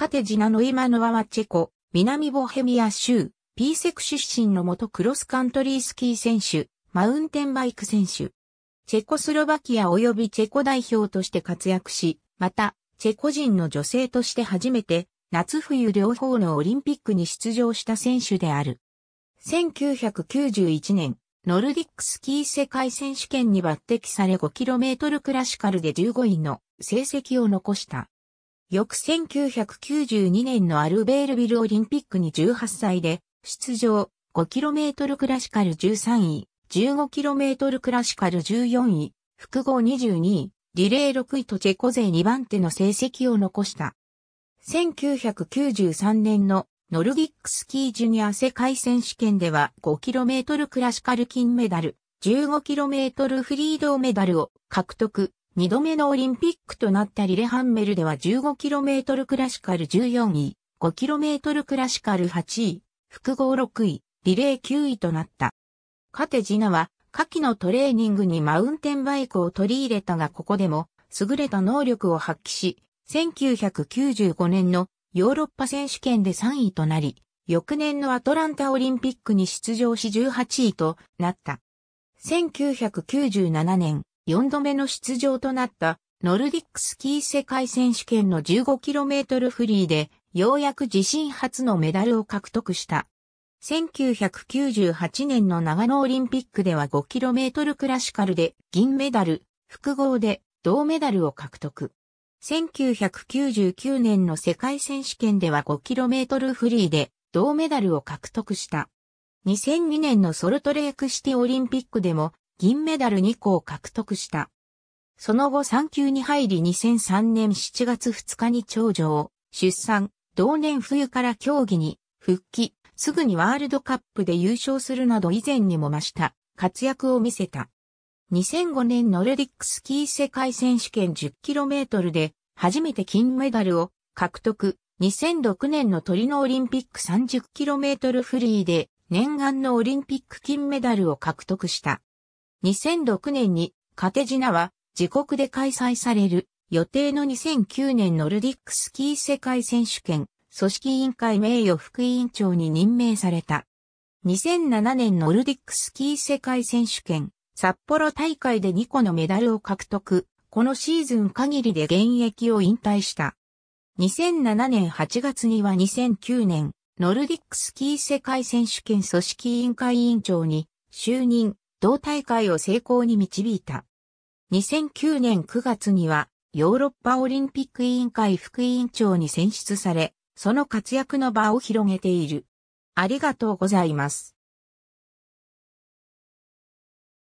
カテジナの今のワはチェコ、南ボヘミア州、ピーセク出身の元クロスカントリースキー選手、マウンテンバイク選手。チェコスロバキア及びチェコ代表として活躍し、また、チェコ人の女性として初めて、夏冬両方のオリンピックに出場した選手である。1991年、ノルディックスキー世界選手権に抜擢され 5km クラシカルで15位の成績を残した。翌1992年のアルベールビルオリンピックに18歳で出場 5km クラシカル13位、15km クラシカル14位、複合22位、リレー6位とチェコ勢2番手の成績を残した。1993年のノルディックスキージュニア世界選手権では 5km クラシカル金メダル、15km フリードメダルを獲得。2度目のオリンピックとなったリレハンメルでは 15km クラシカル14位、5km クラシカル8位、複合6位、リレー9位となった。カテジナは、夏季のトレーニングにマウンテンバイクを取り入れたがここでも、優れた能力を発揮し、1995年のヨーロッパ選手権で3位となり、翌年のアトランタオリンピックに出場し18位となった。1997年、4度目の出場となったノルディックスキー世界選手権の 15km フリーでようやく自身初のメダルを獲得した。1998年の長野オリンピックでは 5km クラシカルで銀メダル、複合で銅メダルを獲得。1999年の世界選手権では 5km フリーで銅メダルを獲得した。2002年のソルトレークシティオリンピックでも銀メダル2個を獲得した。その後産休に入り2003年7月2日に長女を出産、同年冬から競技に復帰、すぐにワールドカップで優勝するなど以前にも増した活躍を見せた。2005年ノルディックスキー世界選手権 10km で初めて金メダルを獲得。2006年のトリノオリンピック 30km フリーで念願のオリンピック金メダルを獲得した。2006年にカテジナは自国で開催される予定の2009年ノルディックスキー世界選手権組織委員会名誉副委員長に任命された。2007年ノルディックスキー世界選手権札幌大会で2個のメダルを獲得。このシーズン限りで現役を引退した。2007年8月には2009年ノルディックスキー世界選手権組織委員会委員長に就任。同大会を成功に導いた。2009年9月には、ヨーロッパオリンピック委員会副委員長に選出され、その活躍の場を広げている。ありがとうございます。